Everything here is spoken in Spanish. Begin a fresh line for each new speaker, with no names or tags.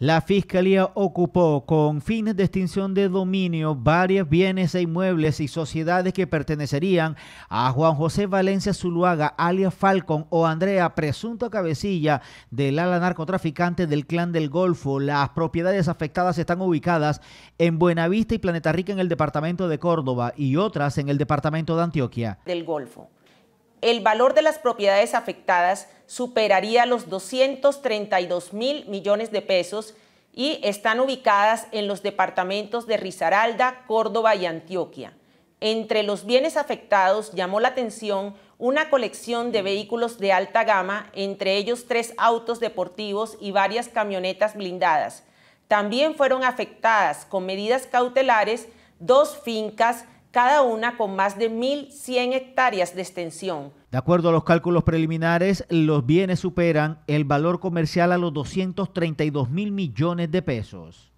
La Fiscalía ocupó con fines de extinción de dominio varios bienes e inmuebles y sociedades que pertenecerían a Juan José Valencia Zuluaga, alias Falcon o Andrea, presunto cabecilla del ala narcotraficante del Clan del Golfo. Las propiedades afectadas están ubicadas en Buenavista y Planeta Rica en el departamento de Córdoba y otras en el departamento de Antioquia.
Del Golfo el valor de las propiedades afectadas superaría los 232 mil millones de pesos y están ubicadas en los departamentos de Risaralda, Córdoba y Antioquia. Entre los bienes afectados llamó la atención una colección de vehículos de alta gama, entre ellos tres autos deportivos y varias camionetas blindadas. También fueron afectadas con medidas cautelares dos fincas cada una con más de 1.100 hectáreas de extensión.
De acuerdo a los cálculos preliminares, los bienes superan el valor comercial a los 232 mil millones de pesos.